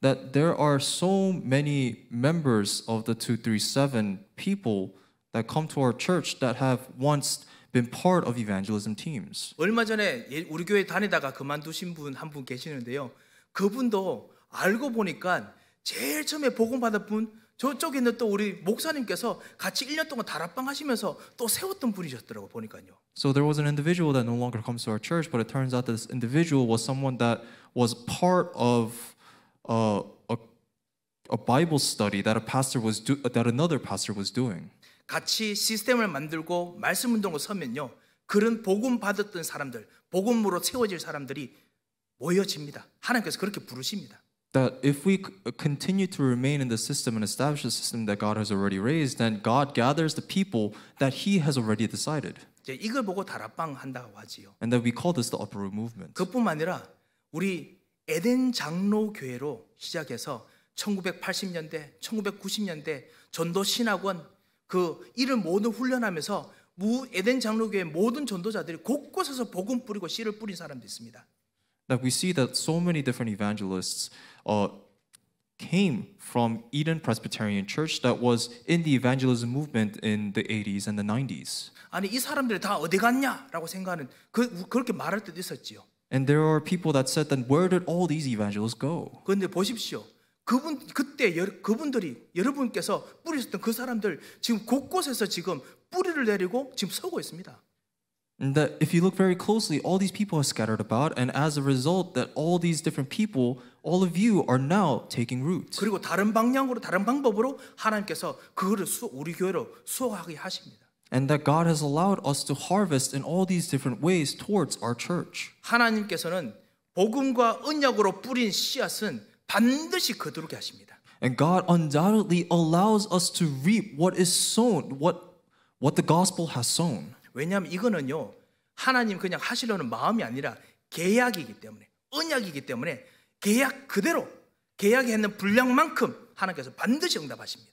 That there are so many members of the 237 people that come to our church that have once been part of evangelism teams. 얼마 전에 예, 우리 교회 다니다가 그만두신 분 한 분 계시는데요. 그분도 알고 보니까 제일 처음에 복음 받은 분 저쪽에 있는 또 우리 목사님께서 같이 1년 동안 다락방 하시면서 또 세웠던 분이셨더라고 보니까요. So there was an individual that no longer comes to our church, but it turns out this individual was someone that was part of a, a, a Bible study that a pastor was do, that another pastor was doing. 같이 시스템을 만들고 말씀 운동을 서면요. 그런 복음 받았던 사람들, 복음으로 채워질 사람들이 모여집니다. 하나님께서 그렇게 부르십니다. that if we continue to remain in the system and establish the system that God has already raised, then God gathers the people that He has already decided. 이걸 보고 다락방 한다고 하지요. And that we call this the upper room movement. 그뿐만 아니라 우리 에덴 장로 교회로 시작해서 1980년대, 1990년대 전도 신학원 그 일을 모두 훈련하면서 무 에덴 장로교회 모든 전도자들이 곳곳에서 복음 뿌리고 씨를 뿌린 사람도 있습니다. That we see that so many different evangelists uh, came from Eden Presbyterian Church that was in the evangelism movement in the 80s and the 90s. 아니 이 사람들 다 어디 갔냐라고 생각하는 그 그렇게 말할 때도 있었지요. And there are people that said then where did all these evangelists go? 근데 보십시오. 그분 그때 여, 그분들이 여러분께서 뿌리셨던 그 사람들 지금 곳곳에서 지금 뿌리를 내리고 지금 서고 있습니다. And that if you look very closely, all these people are scattered about, and as a result, that all these different people all of you are now taking root. 그리고 다른 방향으로 다른 방법으로 하나님께서 그거를 수, 우리 교회로 수호하게 하십니다. And that God has allowed us to harvest in all these different ways towards our church. 하나님께서는 복음과 언약으로 뿌린 씨앗은 반드시 거두르게 하십니다. And God undoubtedly allows us to reap what is sown, what what the gospel has sown. 왜냐면 이거는요 하나님 그냥 하시려는 마음이 아니라 계약이기 때문에 언약이기 때문에 계약 그대로 계약에 있는 분량만큼 하나님께서 반드시 응답하십니다.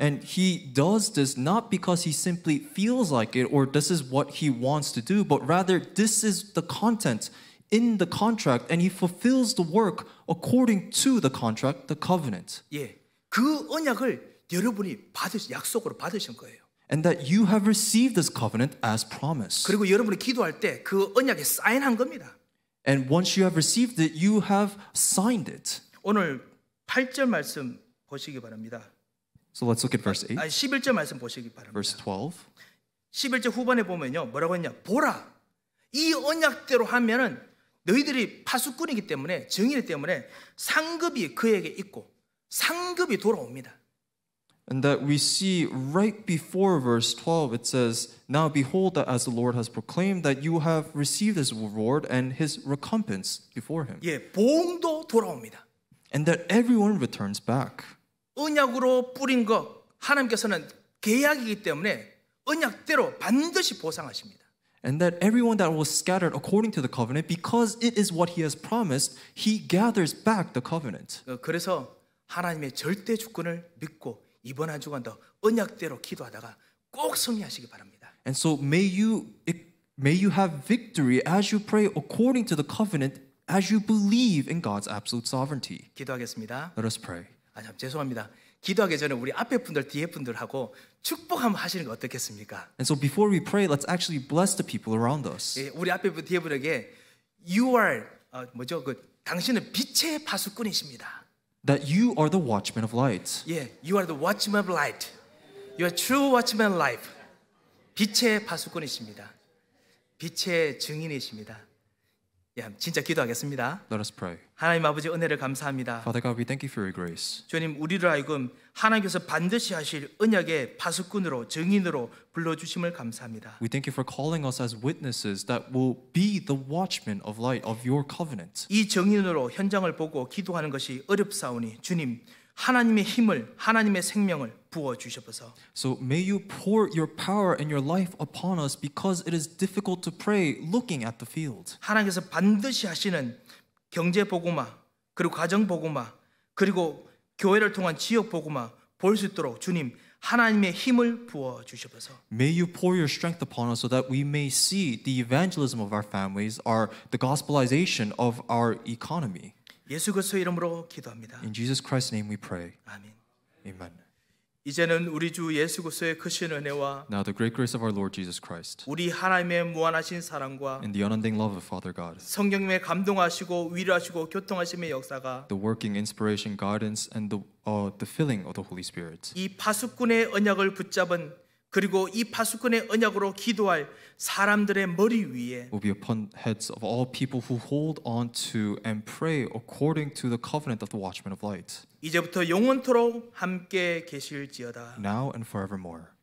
And he does this not because he simply feels like it or this is what he wants to do, but rather this is the content in the contract and he fulfills the work according to the contract, the covenant. 예. 그 언약을 여러분이 받으 약속으로 받으신 거예요. And that you have received this covenant as promise. 그리고 여러분이 기도할 때 그 언약에 사인한 겁니다. And once you have received it, you have signed it. 오늘 8절 말씀 보시기 바랍니다. So let's look at verse 8. 아, 11절 말씀 보시기 바랍니다. Verse 12. 11절 후반에 보면요. 뭐라고 했냐? 보라. 이 언약대로 하면은 너희들이 파수꾼이기 때문에 증인 이 때문에 상급이 그에게 있고 상급이 돌아옵니다. and that we see right before verse 12 it says now behold that as the lord has proclaimed that you have received his reward and his recompense before him 예, 돌아옵니다. and that everyone returns back 언약으로 뿌린 것 하나님께서는 계약이기 때문에 언약대로 반드시 보상하십니다. and that everyone that was scattered according to the covenant because it is what he has promised he gathers back the covenant. 어, 그래서 하나님의 절대 주권을 믿고 이번 한 주간도 언약대로 기도하다가 꼭 승리하시기 바랍니다. And so may you may you have victory as you pray according to the covenant as you believe in God's absolute sovereignty. 기도하겠습니다. Let us pray. 아, 참 죄송합니다. 기도하기 전에 우리 앞에 분들 뒤에 분들하고 축복 한번 하시는 거 어떻겠습니까? And so before we pray, let's actually bless the people around us. 예, 우리 앞에 분 뒤에 분에게 you are 어, 뭐죠? 그 당신은 빛의 파수꾼이십니다. that you are the watchman of light. Yeah, you are the watchman of light. You are true watchman of life. 빛의 파수꾼이십니다. 빛의 증인이십니다. 예, 진짜 기도하겠습니다. Let us pray. 하나님 아버지 은혜를 감사합니다. Father God, we thank you for your grace. 주님 우리를 하여금 하나님께서 반드시 하실 언약의 파수꾼으로 증인으로 불러 주심을 감사합니다. We thank you for calling us as witnesses that will be the watchmen of light of your covenant. 이 증인으로 현장을 보고 기도하는 것이 어렵사오니 주님 하나님의 힘을 하나님의 생명을 부어 So may you pour your power and your life upon us because it is difficult to pray looking at the field. 하나님께서 반드시 하시는 경제 복음화 그리고 가정 복음화 그리고 교회를 통한 지역 복음화 볼수 있도록 주님 하나님의 힘을 부어 주셔서. May you pour your strength upon us so that we may see the evangelism of our families, our the gospelization of our economy. 예수 그리스도 이름으로 기도합니다. In Jesus Christ's name we pray. 아멘. Amen. 이제는 우리 주 예수 그리스도의 크신 은혜와 Now the great grace of our Lord Jesus Christ 우리 하나님의 무한하신 사랑과 and the unending love of Father God 성령님의 감동하시고 위로하시고 교통하심의 역사가 the working inspiration guidance and the uh, the filling of the Holy Spirit 이 파수꾼의 언약을 붙잡은 그리고 이 파수꾼의 언약으로 기도할 사람들의 머리 위에 will be upon heads of all people who hold on to and pray according to the covenant of the watchman of light. 이제부터 영원토록 함께 계실지어다. Now and forevermore.